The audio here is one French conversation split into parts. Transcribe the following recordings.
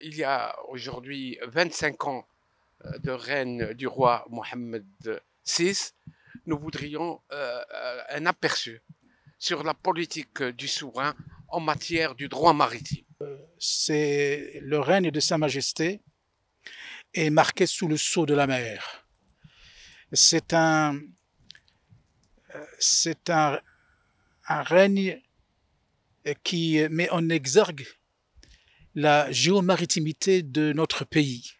il y a aujourd'hui 25 ans euh, de règne du roi Mohamed VI, nous voudrions euh, euh, un aperçu sur la politique du souverain en matière du droit maritime. C'est le règne de Sa Majesté est marqué sous le sceau de la mer. C'est un, c'est un, un règne qui met en exergue la géomaritimité de notre pays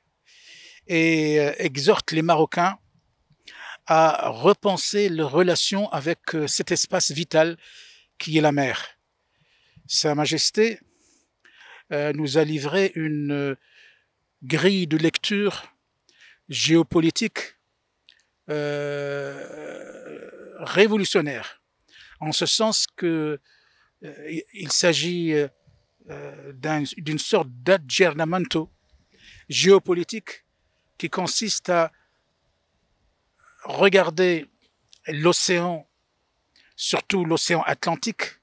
et euh, exhorte les Marocains à repenser leurs relations avec euh, cet espace vital qui est la mer. Sa Majesté euh, nous a livré une grille de lecture géopolitique révolutionnaire, en ce sens que il s'agit euh, d'une sorte d'adjernamento géopolitique qui consiste à regarder l'océan, surtout l'océan Atlantique,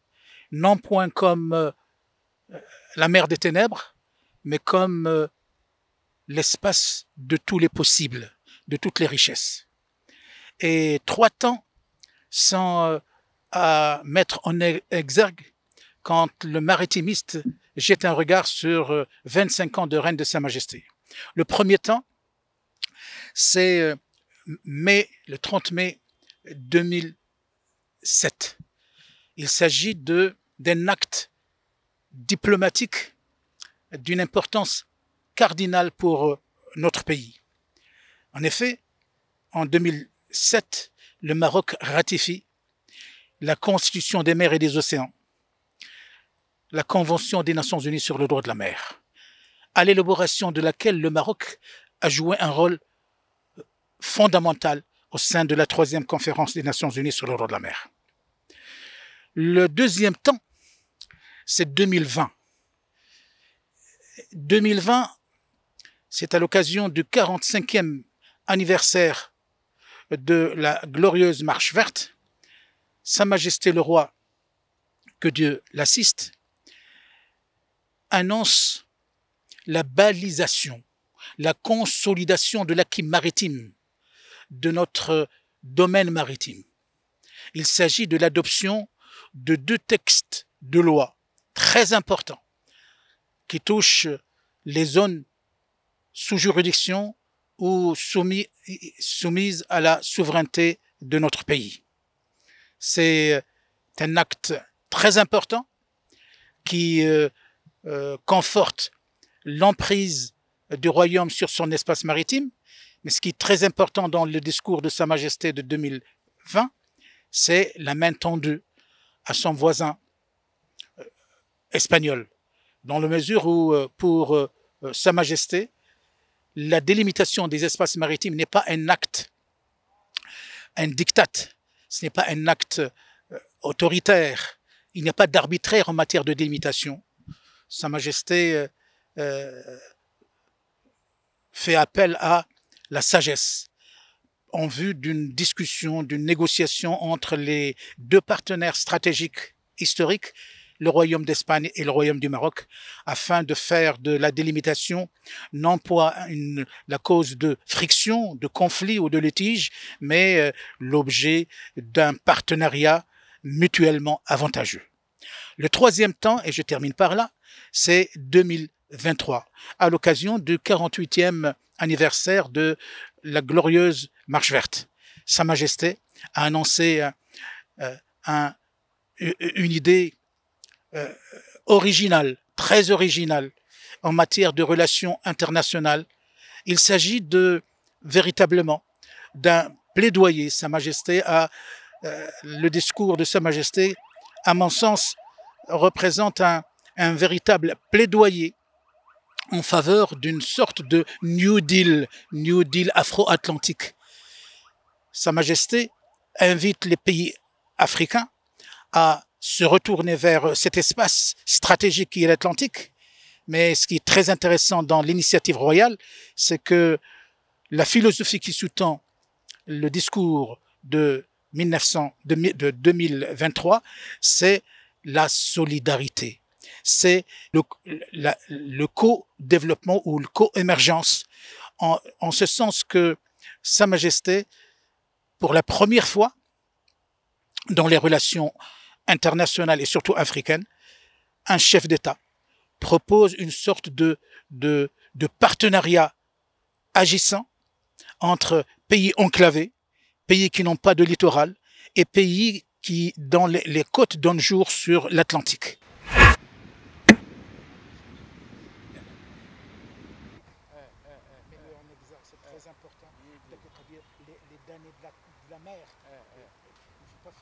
non point comme euh, la mer des ténèbres, mais comme euh, l'espace de tous les possibles, de toutes les richesses. Et trois temps sans à mettre en e-, exergue quand le maritimiste jette un regard sur 25 euh, ans de règne de Sa Majesté. Le premier temps, c'est euh, mai, le 30 mai 2007. Il s'agit d'un acte diplomatique d'une importance cardinale pour euh, notre pays. En effet, en 2007, le Maroc ratifie la Constitution des mers et des océans, la Convention des Nations Unies sur le droit de la mer, à l'élaboration de laquelle le Maroc a joué un rôle euh, fondamental au sein de la troisième conférence des Nations Unies sur le droit de la mer. Le deuxième temps, c'est 2020. 2020, c'est à l'occasion du 45e anniversaire de la glorieuse marche verte. Sa Majesté le Roi, que Dieu l'assiste, annonce la balisation, la consolidation de l'acquis maritime, de notre domaine maritime. Il s'agit de l'adoption de deux textes de loi très importants qui touchent les zones sous juridiction ou soumises à la souveraineté de notre pays. C'est un acte très important qui euh, euh, conforte l'emprise du royaume sur son espace maritime. Mais ce qui est très important dans le discours de Sa Majesté de 2020, c'est la main tendue à son voisin euh, espagnol, dans la mesure où, euh, pour Sa Majesté, la délimitation des espaces maritimes n'est pas un acte, un diktat, ce n'est pas un acte autoritaire, il n'y a pas d'arbitraire en matière de délimitation. Sa Majesté euh, euh, fait appel à la sagesse en vue d'une discussion, d'une négociation entre les deux partenaires stratégiques historiques, le Royaume d'Espagne et le Royaume du Maroc, afin de faire de la délimitation non pas une, la cause de friction, de conflit ou de litige, mais euh, l'objet d'un partenariat mutuellement avantageux. Le troisième temps, et je termine par là, c'est 2023, à l'occasion du 48e anniversaire de la glorieuse Marche verte. Sa Majesté a annoncé euh, euh, une idée euh, originale, très originale, en matière de relations internationales. Il s'agit de véritablement d'un plaidoyer. Sa Majesté a le discours de Sa Majesté, à mon sens, représente un, véritable plaidoyer en faveur d'une sorte de New Deal, New Deal afro-atlantique. Sa Majesté invite les pays africains à se retourner vers cet espace stratégique qui est l'Atlantique. Mais ce qui est très intéressant dans l'initiative royale, c'est que la philosophie qui sous-tend le discours de, de 2023, c'est la solidarité. C'est le, co-développement ou le co-émergence, en, ce sens que Sa Majesté, pour la première fois dans les relations internationales et surtout africaines, un chef d'État propose une sorte de, de, de partenariat agissant entre pays enclavés, pays qui n'ont pas de littoral et pays qui, dans les, côtes, donnent jour sur l'Atlantique. Euh, euh, euh,